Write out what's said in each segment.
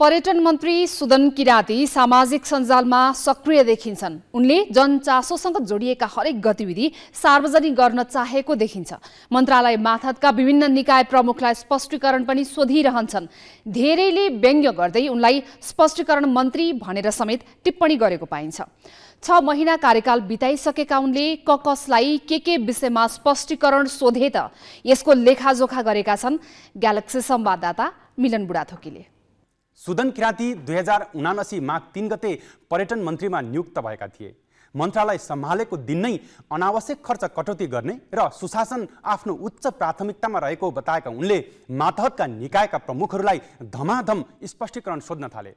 पर्यटन मन्त्री सुदन किराती सामाजिक सञ्जालमा सक्रिय देखिन्छन् उनले जनचासोसँग जोडिएका हरेक गतिविधि सार्वजनिक गर्न चाहेको देखिन्छ मन्त्रालय माथतका विभिन्न निकाय प्रमुखलाई स्पष्टीकरण पनि सोधिरहन्छन् धेरैले व्यङ्ग्य गर्दै उनलाई स्पष्टीकरण मन्त्री भनेर समेत टिप्पणी गरेको पाइन्छ छ महिना कार्यकाल बिताइसकेका उनले क कसलाई के के विषयमा स्पष्टीकरण सोधे त यसको लेखाजोखा गरेका छन् ग्यालेक्सी संवाददाता मिलन बुढाथोकीले सुदन किराती दुई हजार उनासी माघ तिन गते पर्यटन मन्त्रीमा नियुक्त भएका थिए मन्त्रालय सम्हालेको दिन नै अनावश्यक खर्च कटौती गर्ने र सुशासन आफ्नो उच्च प्राथमिकतामा रहेको बताएका उनले मातहतका निकायका प्रमुखहरूलाई धमाधम स्पष्टीकरण सोध्न थाले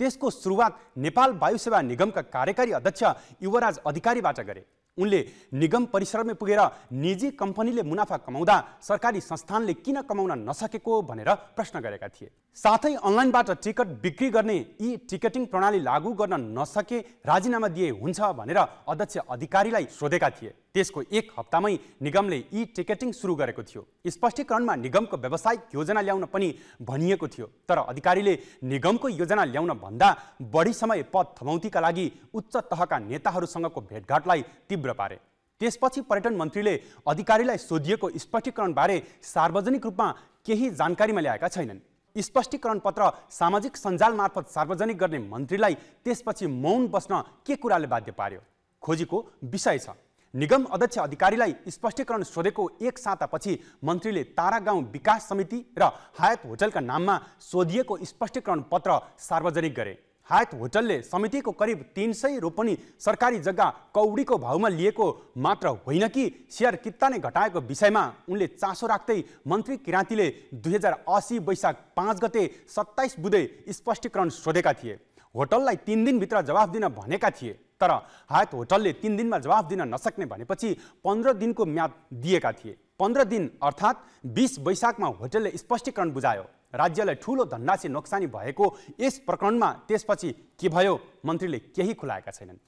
त्यसको सुरुवात नेपाल वायुसेवा निगमका कार्यकारी अध्यक्ष युवराज अधिकारीबाट गरे उनले निगम परिसरमै पुगेर निजी कम्पनीले मुनाफा कमाउँदा सरकारी संस्थानले किन कमाउन नसकेको भनेर प्रश्न गरेका थिए साथै अनलाइनबाट टिकट बिक्री गर्ने यी टिकटिङ प्रणाली लागू गर्न नसके राजीनामा दिए हुन्छ भनेर अध्यक्ष अधिकारीलाई सोधेका थिए त्यसको एक हप्तामै निगमले ई टिकटिङ सुरु गरेको थियो स्पष्टीकरणमा निगमको व्यावसायिक योजना ल्याउन पनि भनिएको थियो तर अधिकारीले निगमको योजना ल्याउन भन्दा बढी समय पद थमौतीका लागि उच्च तहका नेताहरूसँगको भेटघाटलाई तीव्र पारे त्यसपछि पर्यटन मन्त्रीले अधिकारीलाई सोधिएको स्पष्टीकरणबारे सार्वजनिक रूपमा केही जानकारीमा ल्याएका छैनन् स्पष्टीकरण पत्र सामाजिक सञ्जाल मार्फत सार्वजनिक गर्ने मन्त्रीलाई त्यसपछि मौन बस्न के कुराले बाध्य पार्यो खोजीको विषय छ निगम अध्यक्ष अधिकारीलाई स्पष्टीकरण सोधेको एक सातापछि मन्त्रीले तारागाउँ विकास समिति र हायत होटलका नाममा सोधिएको स्पष्टीकरण पत्र सार्वजनिक गरे हायत होटलले समितिको करिब तिन सय रोपनी सरकारी जग्गा कौडीको भाउमा लिएको मात्र होइन कि सेयर कित्ता नै घटाएको विषयमा उनले चासो राख्दै मन्त्री किराँतीले दुई हजार असी वैशाख पाँच गते सत्ताइस बुधे स्पष्टीकरण सोधेका थिए होटललाई तिन दिनभित्र जवाफ दिन भनेका थिए तर हायत होटलले तिन दिनमा जवाफ दिन नसक्ने भनेपछि पन्ध्र दिनको म्याद दिएका थिए पन्ध्र दिन अर्थात् बिस वैशाखमा होटलले स्पष्टीकरण बुझायो राज्यलाई ठुलो धन्डासी नोक्सानी भएको यस प्रकरणमा त्यसपछि के भयो मन्त्रीले केही खुलाएका छैनन्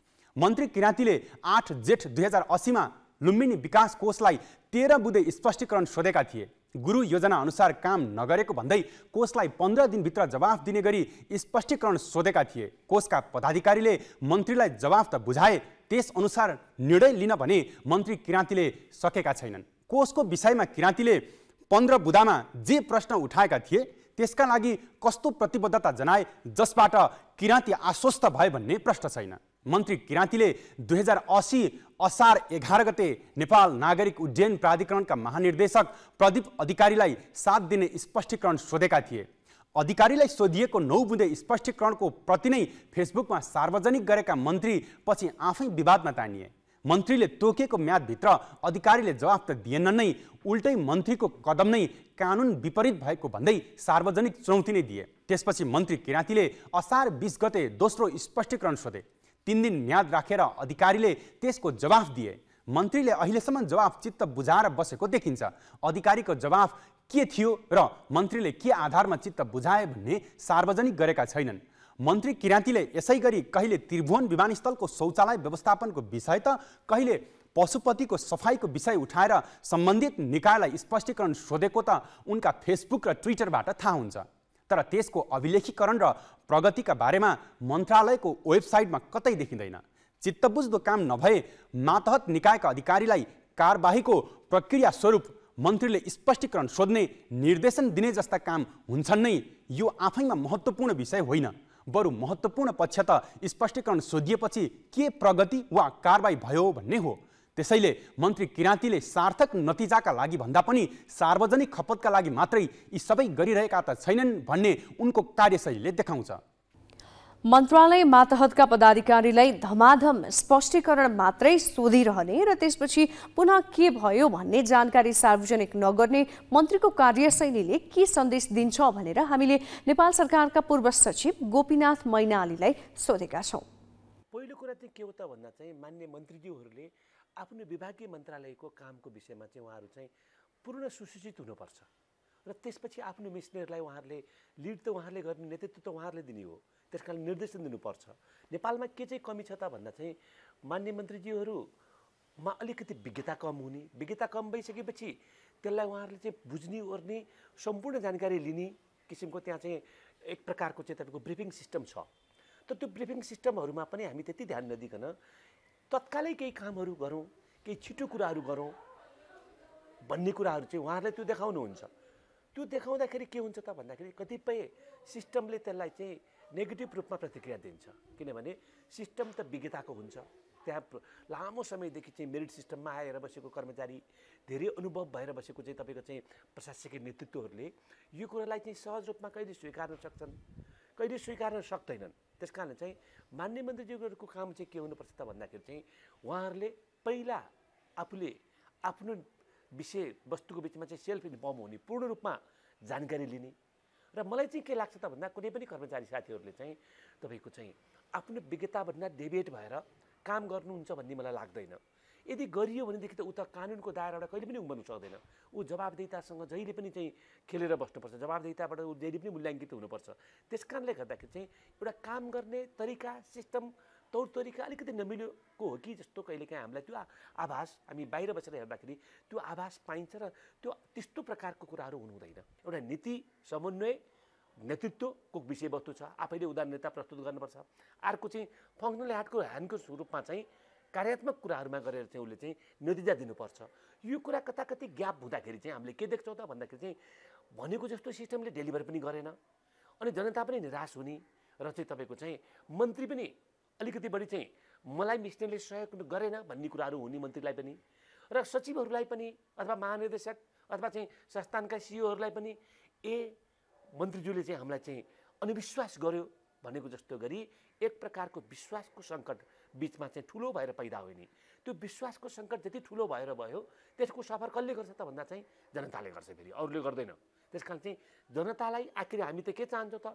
मन्त्री किराँतीले आठ जेठ दुई हजार असीमा लुम्बिनी विकास कोषलाई तेह्र बुधे स्पष्टीकरण सोधेका थिए गुरु योजना अनुसार काम नगरेको भन्दै कोषलाई पन्ध्र दिनभित्र जवाफ दिने गरी स्पष्टीकरण सोधेका थिए कोषका पदाधिकारीले मन्त्रीलाई जवाफ त बुझाए त्यसअनुसार निर्णय लिन भने मन्त्री किराँतीले सकेका छैनन् कोषको विषयमा किराँतीले पन्ध्र बुदामा जे प्रश्न उठाएका थिए त्यसका लागि कस्तो प्रतिबद्धता जनाए जसबाट किराँती आश्वस्त भए भन्ने प्रश्न छैन मन्त्री किराँतीले दुई हजार असी असार एघार गते नेपाल नागरिक उड्डयन प्राधिकरणका महानिर्देशक प्रदीप अधिकारीलाई साथ दिने स्पष्टीकरण सोधेका थिए अधिकारीलाई सोधिएको नौ बुँदे स्पष्टीकरणको प्रति नै फेसबुकमा सार्वजनिक गरेका मन्त्री पछि आफै विवादमा तानिए मन्त्रीले तोकेको म्यादभित्र अधिकारीले जवाफ त दिएन नै उल्टै मन्त्रीको कदम नै कानुन विपरीत भएको भन्दै सार्वजनिक चुनौती नै दिए त्यसपछि मन्त्री किराँतीले असार बिस गते दोस्रो स्पष्टीकरण सोधे तिन दिन म्याद राखेर रा अधिकारीले त्यसको जवाफ दिए मन्त्रीले अहिलेसम्म जवाफ चित्त बुझाएर बसेको देखिन्छ अधिकारीको जवाफ के थियो र मन्त्रीले के आधारमा चित्त बुझाए भन्ने सार्वजनिक गरेका छैनन् मन्त्री किराँतीले यसै गरी कहिले त्रिभुवन विमानस्थलको शौचालय व्यवस्थापनको विषय त कहिले पशुपतिको सफाइको विषय उठाएर सम्बन्धित निकायलाई स्पष्टीकरण सोधेको त उनका फेसबुक र ट्विटरबाट थाहा हुन्छ तर त्यसको अभिलेखीकरण र प्रगतिका बारेमा मन्त्रालयको वेबसाइटमा कतै देखिँदैन चित्तबुझ्दो काम नभए मातहत निकायका अधिकारीलाई कारबाहीको प्रक्रिया स्वरूप मन्त्रीले स्पष्टीकरण सोध्ने निर्देशन दिने जस्ता काम हुन्छन् नै यो आफैमा महत्त्वपूर्ण विषय होइन बरु महत्त्वपूर्ण पक्ष त स्पष्टीकरण सोधिएपछि के प्रगति वा कारबाही भयो भन्ने हो त्यसैले मन्त्री किराँतीले सार्थक नतिजाका लागि भन्दा पनि सार्वजनिक खपतका लागि मात्रै यी सबै गरिरहेका त छैनन् भन्ने उनको कार्यशैलीले देखाउँछ मन्त्रालय मातहतका पदाधिकारीलाई धमाधम स्पष्टीकरण मात्रै सोधिरहने र त्यसपछि पुनः के भयो भन्ने जानकारी सार्वजनिक नगर्ने मन्त्रीको कार्यशैलीले के सन्देश दिन्छ भनेर हामीले नेपाल सरकारका पूर्व सचिव गोपीनाथ मैनालीलाई सोधेका छौँ पहिलो कुरा चाहिँ के हो त भन्दा चाहिँ मान्य मन्त्रीज्यूहरूले आफ्नो विभागीय मन्त्रालयको कामको विषयमा चाहिँ उहाँहरू चाहिँ पूर्ण सुसूचित हुनुपर्छ र त्यसपछि आफ्नो मिसनरीलाई उहाँहरूले लिड त उहाँहरूले गर्ने नेतृत्व त उहाँहरूले दिने हो त्यस कारण निर्देशन दिनुपर्छ नेपालमा के चाहिँ कमी छ त भन्दा चाहिँ मान्य मन्त्रीज्यूहरूमा अलिकति विज्ञता कम हुने विज्ञता कम भइसकेपछि त्यसलाई उहाँहरूले चाहिँ बुझ्ने ओर्ने सम्पूर्ण जानकारी लिने किसिमको त्यहाँ चाहिँ एक प्रकारको चाहिँ तपाईँको ब्रिफिङ सिस्टम छ तर त्यो ब्रिफिङ सिस्टमहरूमा पनि हामी त्यति ध्यान नदिकन तत्कालै केही कामहरू गरौँ केही छिटो कुराहरू गरौँ भन्ने कुराहरू चाहिँ उहाँहरूलाई त्यो देखाउनुहुन्छ त्यो देखाउँदाखेरि के हुन्छ त भन्दाखेरि कतिपय सिस्टमले त्यसलाई चाहिँ नेगेटिभ रूपमा प्रतिक्रिया दिन्छ किनभने सिस्टम त विज्ञताको हुन्छ त्यहाँ लामो समयदेखि चाहिँ मेरिट सिस्टममा आएर बसेको कर्मचारी धेरै अनुभव भएर बसेको चाहिँ तपाईँको चाहिँ प्रशासकीय नेतृत्वहरूले यो कुरालाई चाहिँ सहज रूपमा कहिले स्वीकार्न सक्छन् कहिले स्वीकार्न सक्दैनन् त्यस कारण चाहिँ मान्य मन्त्रीज्यूहरूको काम चाहिँ के हुनुपर्छ त भन्दाखेरि चाहिँ उहाँहरूले पहिला आफूले आफ्नो विषय वस्तुको बिचमा चाहिँ सेल्फ इन्फर्म हुने पूर्ण रूपमा जानकारी लिने र मलाई चाहिँ के लाग्छ त भन्दा कुनै पनि कर्मचारी साथीहरूले चाहिँ तपाईँको चाहिँ आफ्नो विज्ञताभन्दा डेबेट भएर काम गर्नुहुन्छ भन्ने मलाई लाग्दैन यदि गरियो भनेदेखि त ऊ त कानुनको दायराबाट कहिले पनि उम्बनु सक्दैन ऊ जवाबदेतासँग जहिले पनि चाहिँ खेलेर बस्नुपर्छ जवाबदेताबाट ऊ जहिले पनि मूल्याङ्कित हुनुपर्छ त्यस कारणले गर्दाखेरि चाहिँ एउटा काम गर्ने तरिका सिस्टम तौर तरिका अलिकति नमिलेको हो कि जस्तो कहिलेकाहीँ हामीलाई त्यो आभास हामी बाहिर बसेर हेर्दाखेरि त्यो आभास पाइन्छ र त्यो त्यस्तो प्रकारको कुराहरू हुनु हुँदैन एउटा नीति समन्वय नेतृत्वको विषयवस्तु छ आफैले उदार नेता प्रस्तुत गर्नुपर्छ अर्को चाहिँ फङ्सनल ह्याटको ह्यान्डको रूपमा चाहिँ कार्यात्मक कुराहरूमा गरेर चाहिँ उसले चाहिँ नतिजा दिनुपर्छ यो कुरा कता कति ग्याप हुँदाखेरि चाहिँ हामीले के देख्छौँ त भन्दाखेरि चाहिँ भनेको जस्तो सिस्टमले डेलिभर पनि गरेन अनि जनता पनि निराश हुने र चाहिँ तपाईँको चाहिँ मन्त्री पनि अलिकति बढी चाहिँ मलाई मिस्टरले सहयोग गरेन भन्ने कुराहरू हुने मन्त्रीलाई पनि र सचिवहरूलाई पनि अथवा महानिर्देशक अथवा चाहिँ संस्थानका सिइओहरूलाई पनि ए मन्त्रीज्यूले चाहिँ हामीलाई चाहिँ अनुविश्वास गर्यो भनेको जस्तो गरी एक प्रकारको विश्वासको सङ्कट बिचमा चाहिँ ठुलो भएर पैदा हो नि त्यो विश्वासको सङ्कट जति ठुलो भएर भयो त्यसको सफर कसले गर्छ त भन्दा चाहिँ जनताले गर्छ फेरि अरूले गर्दैन त्यस कारण चाहिँ जनतालाई आखिर हामी त के चाहन्छौँ त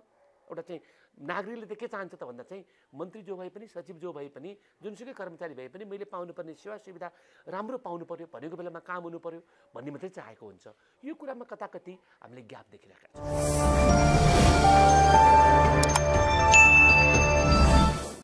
एउटा चाहिँ नागरिकले त के चाहन्छ त भन्दा चाहिँ मन्त्री जो भए पनि सचिव जो भए पनि जुनसुकै कर्मचारी भए पनि मैले पाउनुपर्ने सेवा सुविधा राम्रो पाउनु पऱ्यो भनेको बेलामा काम हुनु पऱ्यो भन्ने मात्रै चाहेको हुन्छ यो कुरामा कताकति हामीले ग्याप देखिरहेका छौँ